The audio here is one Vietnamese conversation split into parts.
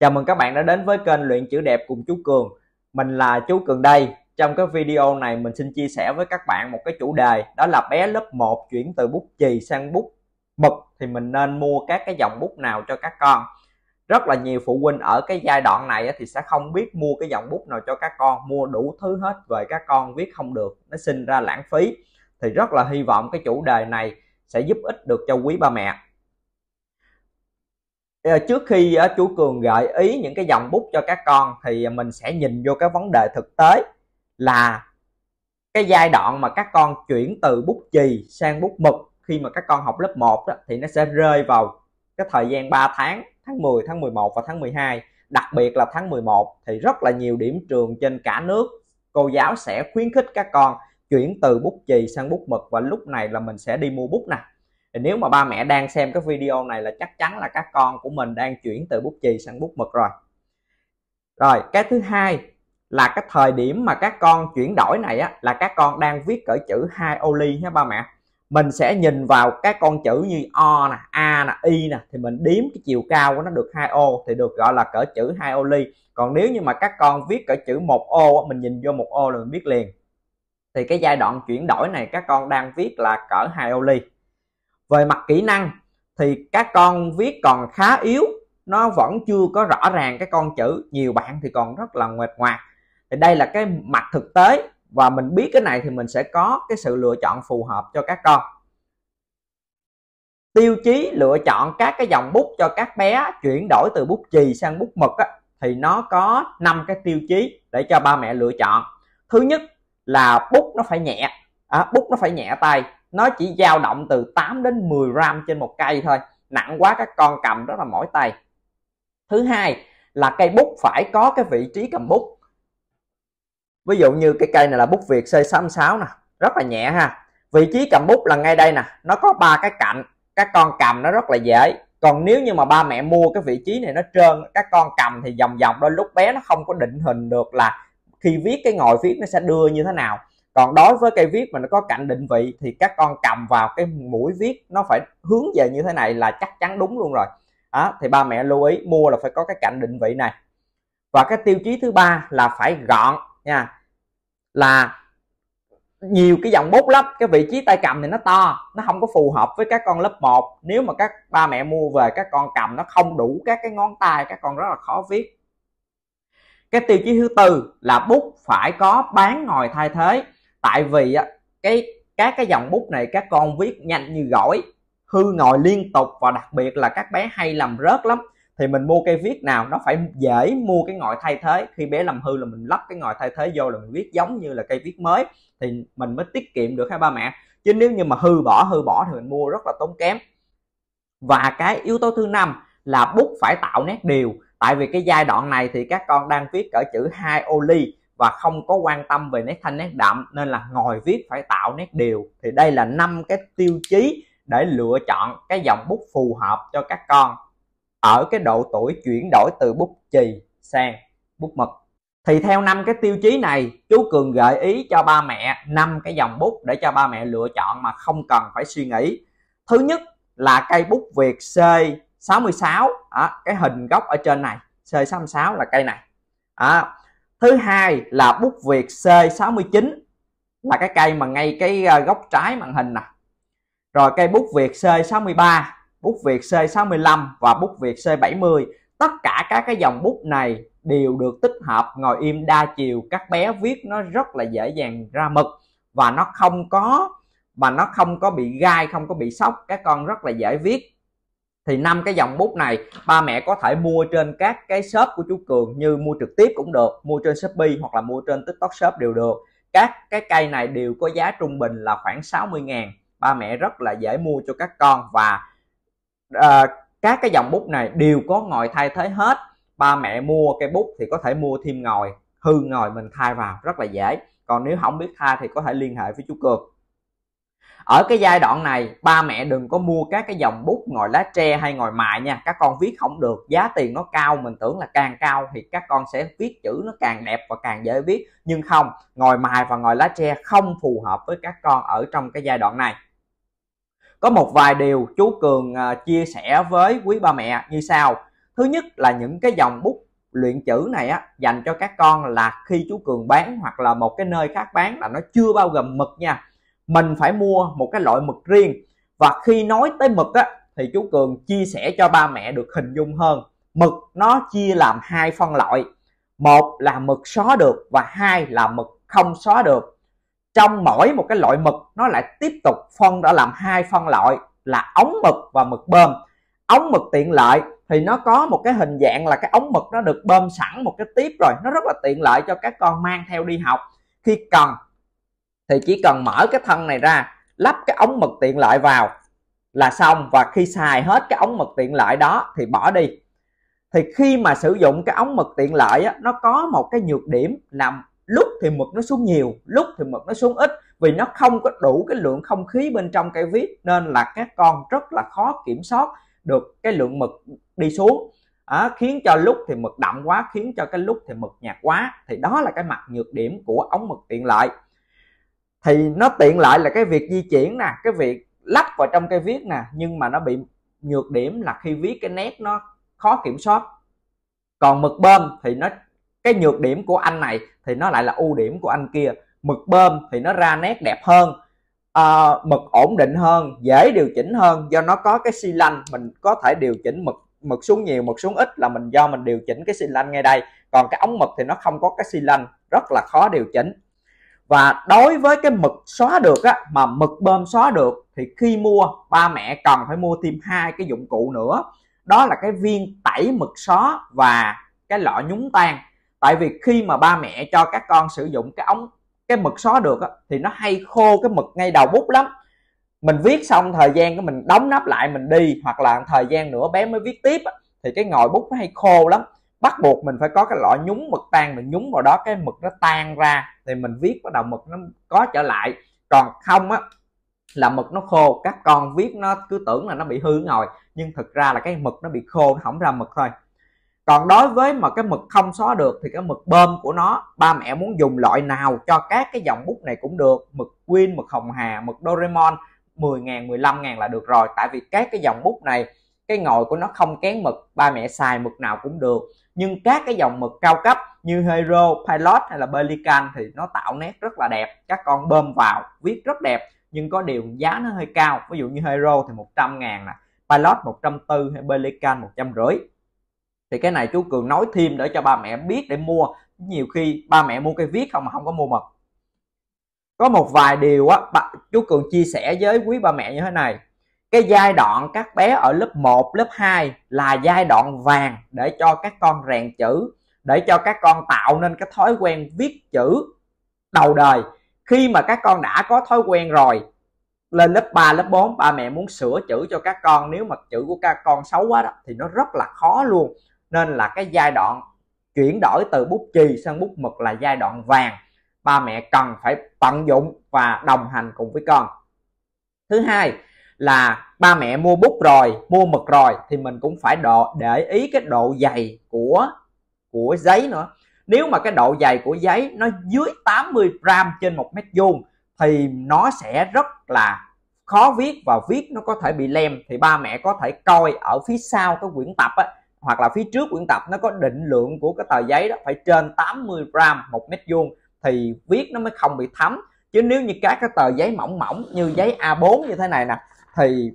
Chào mừng các bạn đã đến với kênh luyện chữ đẹp cùng chú Cường Mình là chú Cường đây Trong cái video này mình xin chia sẻ với các bạn một cái chủ đề Đó là bé lớp 1 chuyển từ bút chì sang bút mực Thì mình nên mua các cái dòng bút nào cho các con Rất là nhiều phụ huynh ở cái giai đoạn này thì sẽ không biết mua cái dòng bút nào cho các con Mua đủ thứ hết về các con viết không được Nó sinh ra lãng phí Thì rất là hy vọng cái chủ đề này sẽ giúp ích được cho quý ba mẹ Ờ, trước khi ờ, chú cường gợi ý những cái dòng bút cho các con thì mình sẽ nhìn vô cái vấn đề thực tế là cái giai đoạn mà các con chuyển từ bút chì sang bút mực khi mà các con học lớp 1 đó, thì nó sẽ rơi vào cái thời gian 3 tháng tháng 10 tháng 11 và tháng 12 đặc biệt là tháng 11 thì rất là nhiều điểm trường trên cả nước cô giáo sẽ khuyến khích các con chuyển từ bút chì sang bút mực và lúc này là mình sẽ đi mua bút nè thì nếu mà ba mẹ đang xem cái video này là chắc chắn là các con của mình đang chuyển từ bút chì sang bút mực rồi rồi cái thứ hai là cái thời điểm mà các con chuyển đổi này á là các con đang viết cỡ chữ hai ô ly nhé ba mẹ mình sẽ nhìn vào các con chữ như o nè a nè y nè thì mình điếm cái chiều cao của nó được hai ô thì được gọi là cỡ chữ hai ô ly còn nếu như mà các con viết cỡ chữ một ô mình nhìn vô một ô là mình biết liền thì cái giai đoạn chuyển đổi này các con đang viết là cỡ hai ô ly về mặt kỹ năng thì các con viết còn khá yếu nó vẫn chưa có rõ ràng cái con chữ nhiều bạn thì còn rất là nguệt ngoạc thì đây là cái mặt thực tế và mình biết cái này thì mình sẽ có cái sự lựa chọn phù hợp cho các con tiêu chí lựa chọn các cái dòng bút cho các bé chuyển đổi từ bút chì sang bút mực á, thì nó có 5 cái tiêu chí để cho ba mẹ lựa chọn thứ nhất là bút nó phải nhẹ à, bút nó phải nhẹ tay nó chỉ dao động từ 8 đến 10 gram trên một cây thôi nặng quá các con cầm rất là mỏi tay thứ hai là cây bút phải có cái vị trí cầm bút ví dụ như cái cây này là bút việt C66 nè rất là nhẹ ha vị trí cầm bút là ngay đây nè nó có ba cái cạnh các con cầm nó rất là dễ còn nếu như mà ba mẹ mua cái vị trí này nó trơn các con cầm thì vòng vòng đôi lúc bé nó không có định hình được là khi viết cái ngồi viết nó sẽ đưa như thế nào còn đối với cây viết mà nó có cạnh định vị thì các con cầm vào cái mũi viết nó phải hướng về như thế này là chắc chắn đúng luôn rồi đó, thì ba mẹ lưu ý mua là phải có cái cạnh định vị này và cái tiêu chí thứ ba là phải gọn nha là nhiều cái dòng bút lắm cái vị trí tay cầm thì nó to nó không có phù hợp với các con lớp 1 nếu mà các ba mẹ mua về các con cầm nó không đủ các cái ngón tay các con rất là khó viết cái tiêu chí thứ tư là bút phải có bán ngồi thay thế tại vì á cái các cái dòng bút này các con viết nhanh như gỏi hư ngồi liên tục và đặc biệt là các bé hay làm rớt lắm thì mình mua cây viết nào nó phải dễ mua cái ngòi thay thế khi bé làm hư là mình lắp cái ngòi thay thế vô là mình viết giống như là cây viết mới thì mình mới tiết kiệm được hai ba mẹ chứ nếu như mà hư bỏ hư bỏ thì mình mua rất là tốn kém và cái yếu tố thứ năm là bút phải tạo nét đều tại vì cái giai đoạn này thì các con đang viết cỡ chữ hai ô ly và không có quan tâm về nét thanh nét đậm nên là ngồi viết phải tạo nét đều thì đây là năm cái tiêu chí để lựa chọn cái dòng bút phù hợp cho các con ở cái độ tuổi chuyển đổi từ bút chì sang bút mực thì theo năm cái tiêu chí này chú cường gợi ý cho ba mẹ năm cái dòng bút để cho ba mẹ lựa chọn mà không cần phải suy nghĩ thứ nhất là cây bút việt c 66 à, cái hình góc ở trên này c 66 là cây này à, thứ hai là bút việt C69 là cái cây mà ngay cái ờ, góc trái màn hình nè rồi cây bút việt C63 bút việt C65 và bút việt C70 tất cả các cái dòng bút này đều được tích hợp ngồi im đa chiều các bé viết nó rất là dễ dàng ra mực và nó không có mà nó không có bị gai không có bị sốc các con rất là dễ viết thì năm cái dòng bút này ba mẹ có thể mua trên các cái shop của chú cường như mua trực tiếp cũng được mua trên shopee hoặc là mua trên tiktok shop đều được các cái cây này đều có giá trung bình là khoảng 60 ngàn ba mẹ rất là dễ mua cho các con và uh, các cái dòng bút này đều có ngòi thay thế hết ba mẹ mua cây bút thì có thể mua thêm ngòi hư ngòi mình thay vào rất là dễ còn nếu không biết thay thì có thể liên hệ với chú cường ở cái giai đoạn này ba mẹ đừng có mua các cái dòng bút ngồi lá tre hay ngồi mài nha các con viết không được giá tiền nó cao mình tưởng là càng cao thì các con sẽ viết chữ nó càng đẹp và càng dễ viết nhưng không ngồi mài và ngồi lá tre không phù hợp với các con ở trong cái giai đoạn này có một vài điều chú cường à, chia sẻ với quý ba mẹ như sau thứ nhất là những cái dòng bút luyện chữ này á dành cho các con là khi chú cường bán hoặc là một cái nơi khác bán là nó chưa bao gồm mực nha mình phải mua một cái loại mực riêng và khi nói tới mực á thì chú cường chia sẻ cho ba mẹ được hình dung hơn mực nó chia làm hai phân loại một là mực xóa được và hai là mực không xóa được trong mỗi một cái loại mực nó lại tiếp tục phân đã làm hai phân loại là ống mực và mực bơm ống mực tiện lợi thì nó có một cái hình dạng là cái ống mực nó được bơm sẵn một cái tiếp rồi nó rất là tiện lợi cho các con mang theo đi học khi cần thì chỉ cần mở cái thân này ra lắp cái ống mực tiện lợi vào là xong và khi xài hết cái ống mực tiện lợi đó thì bỏ đi thì khi mà sử dụng cái ống mực tiện lợi á, nó có một cái nhược điểm là lúc thì mực nó xuống nhiều lúc thì mực nó xuống ít vì nó không có đủ cái lượng không khí bên trong cây viết nên là các con rất là khó kiểm soát được cái lượng mực đi xuống à, khiến cho lúc thì mực đậm quá khiến cho cái lúc thì mực nhạt quá thì đó là cái mặt nhược điểm của ống mực tiện lợi thì nó tiện lợi là cái việc di chuyển nè cái việc lắp vào trong cây viết nè nhưng mà nó bị nhược điểm là khi viết cái nét nó khó kiểm soát còn mực bơm thì nó cái nhược điểm của anh này thì nó lại là ưu điểm của anh kia mực bơm thì nó ra nét đẹp hơn uh, mực ổn định hơn dễ điều chỉnh hơn do nó có cái xi lanh mình có thể điều chỉnh mực mực xuống nhiều mực xuống ít là mình do mình điều chỉnh cái xi lanh ngay đây còn cái ống mực thì nó không có cái xi lanh rất là khó điều chỉnh và đối với cái mực xóa được á, mà mực bơm xóa được thì khi mua ba mẹ cần phải mua thêm hai cái dụng cụ nữa đó là cái viên tẩy mực xóa và cái lọ nhúng tan tại vì khi mà ba mẹ cho các con sử dụng cái ống cái mực xóa được á, thì nó hay khô cái mực ngay đầu bút lắm mình viết xong thời gian của mình đóng nắp lại mình đi hoặc là thời gian nữa bé mới viết tiếp á, thì cái ngòi bút nó hay khô lắm bắt buộc mình phải có cái lọ nhúng mực tan mình nhúng vào đó cái mực nó tan ra thì mình viết bắt đầu mực nó có trở lại còn không á là mực nó khô các con viết nó cứ tưởng là nó bị hư ngồi nhưng thực ra là cái mực nó bị khô nó không ra mực thôi còn đối với mà cái mực không xóa được thì cái mực bơm của nó ba mẹ muốn dùng loại nào cho các cái dòng bút này cũng được mực Queen mực Hồng Hà mực Doraemon 10 000 15 000 là được rồi tại vì các cái dòng bút này cái ngồi của nó không kén mực ba mẹ xài mực nào cũng được nhưng các cái dòng mực cao cấp như Hero, Pilot hay là Pelican thì nó tạo nét rất là đẹp các con bơm vào viết rất đẹp nhưng có điều giá nó hơi cao ví dụ như Hero thì 100 ngàn nè Pilot 140 hay Pelican 150 thì cái này chú Cường nói thêm để cho ba mẹ biết để mua nhiều khi ba mẹ mua cái viết không mà không có mua mực có một vài điều á chú Cường chia sẻ với quý ba mẹ như thế này cái giai đoạn các bé ở lớp 1, lớp 2 là giai đoạn vàng để cho các con rèn chữ, để cho các con tạo nên cái thói quen viết chữ đầu đời. Khi mà các con đã có thói quen rồi, lên lớp 3, lớp 4 ba mẹ muốn sửa chữ cho các con nếu mà chữ của các con xấu quá đó thì nó rất là khó luôn. Nên là cái giai đoạn chuyển đổi từ bút chì sang bút mực là giai đoạn vàng ba mẹ cần phải tận dụng và đồng hành cùng với con. Thứ hai, là ba mẹ mua bút rồi mua mực rồi thì mình cũng phải độ để ý cái độ dày của của giấy nữa nếu mà cái độ dày của giấy nó dưới 80 gram trên một mét vuông thì nó sẽ rất là khó viết và viết nó có thể bị lem thì ba mẹ có thể coi ở phía sau cái quyển tập á, hoặc là phía trước quyển tập nó có định lượng của cái tờ giấy đó phải trên 80 gram một mét vuông thì viết nó mới không bị thấm chứ nếu như các cái tờ giấy mỏng mỏng như giấy A4 như thế này nè thì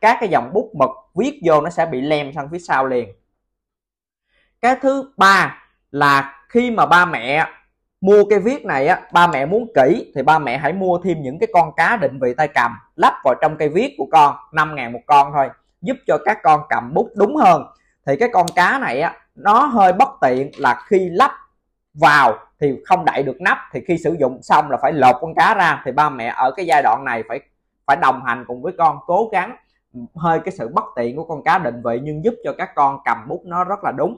các cái dòng bút mực viết vô nó sẽ bị lem sang phía sau liền cái thứ ba là khi mà ba mẹ mua cái viết này á ba mẹ muốn kỹ thì ba mẹ hãy mua thêm những cái con cá định vị tay cầm lắp vào trong cây viết của con 5 ngàn một con thôi giúp cho các con cầm bút đúng hơn thì cái con cá này á nó hơi bất tiện là khi lắp vào thì không đậy được nắp thì khi sử dụng xong là phải lột con cá ra thì ba mẹ ở cái giai đoạn này phải phải đồng hành cùng với con cố gắng hơi cái sự bất tiện của con cá định vị nhưng giúp cho các con cầm bút nó rất là đúng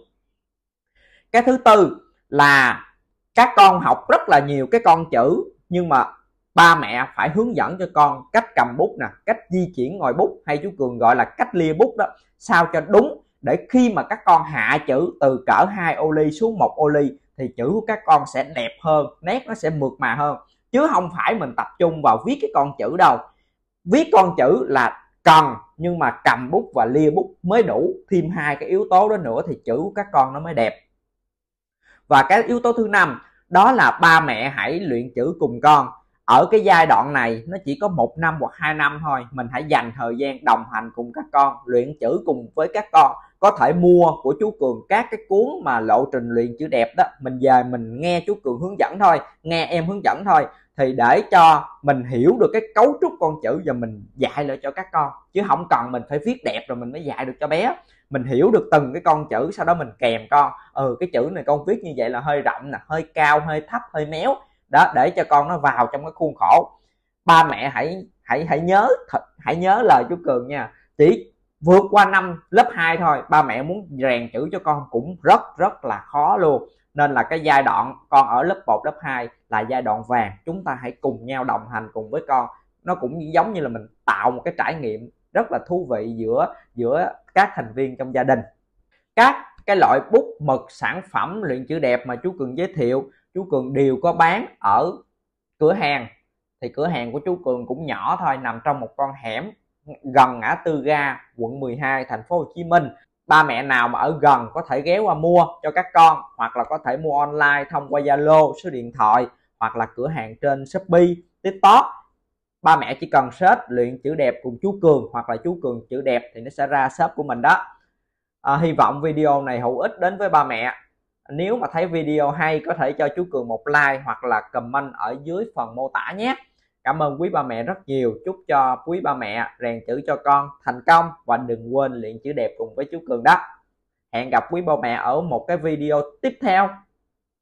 cái thứ tư là các con học rất là nhiều cái con chữ nhưng mà ba mẹ phải hướng dẫn cho con cách cầm bút nè cách di chuyển ngòi bút hay chú cường gọi là cách lia bút đó sao cho đúng để khi mà các con hạ chữ từ cỡ hai ô ly xuống một ô ly thì chữ của các con sẽ đẹp hơn nét nó sẽ mượt mà hơn chứ không phải mình tập trung vào viết cái con chữ đâu viết con chữ là cần nhưng mà cầm bút và lia bút mới đủ thêm hai cái yếu tố đó nữa thì chữ của các con nó mới đẹp và cái yếu tố thứ năm đó là ba mẹ hãy luyện chữ cùng con ở cái giai đoạn này nó chỉ có một năm hoặc hai năm thôi mình hãy dành thời gian đồng hành cùng các con luyện chữ cùng với các con có thể mua của chú cường các cái cuốn mà lộ trình luyện chữ đẹp đó mình về mình nghe chú cường hướng dẫn thôi nghe em hướng dẫn thôi thì để cho mình hiểu được cái cấu trúc con chữ và mình dạy lại cho các con chứ không cần mình phải viết đẹp rồi mình mới dạy được cho bé mình hiểu được từng cái con chữ sau đó mình kèm con ừ cái chữ này con viết như vậy là hơi rộng nè hơi cao hơi thấp hơi méo đó để cho con nó vào trong cái khuôn khổ ba mẹ hãy hãy hãy nhớ hãy nhớ lời chú cường nha chỉ vượt qua năm lớp 2 thôi ba mẹ muốn rèn chữ cho con cũng rất rất là khó luôn nên là cái giai đoạn con ở lớp 1, lớp 2 là giai đoạn vàng chúng ta hãy cùng nhau đồng hành cùng với con nó cũng giống như là mình tạo một cái trải nghiệm rất là thú vị giữa giữa các thành viên trong gia đình các cái loại bút mực sản phẩm luyện chữ đẹp mà chú cường giới thiệu chú cường đều có bán ở cửa hàng thì cửa hàng của chú cường cũng nhỏ thôi nằm trong một con hẻm gần ngã tư ga quận 12 thành phố Hồ Chí Minh ba mẹ nào mà ở gần có thể ghé qua mua cho các con hoặc là có thể mua online thông qua Zalo số điện thoại hoặc là cửa hàng trên Shopee TikTok ba mẹ chỉ cần search luyện chữ đẹp cùng chú Cường hoặc là chú Cường chữ đẹp thì nó sẽ ra shop của mình đó à, hy vọng video này hữu ích đến với ba mẹ nếu mà thấy video hay có thể cho chú cường một like hoặc là comment ở dưới phần mô tả nhé cảm ơn quý ba mẹ rất nhiều chúc cho quý ba mẹ rèn chữ cho con thành công và đừng quên luyện chữ đẹp cùng với chú cường đó hẹn gặp quý ba mẹ ở một cái video tiếp theo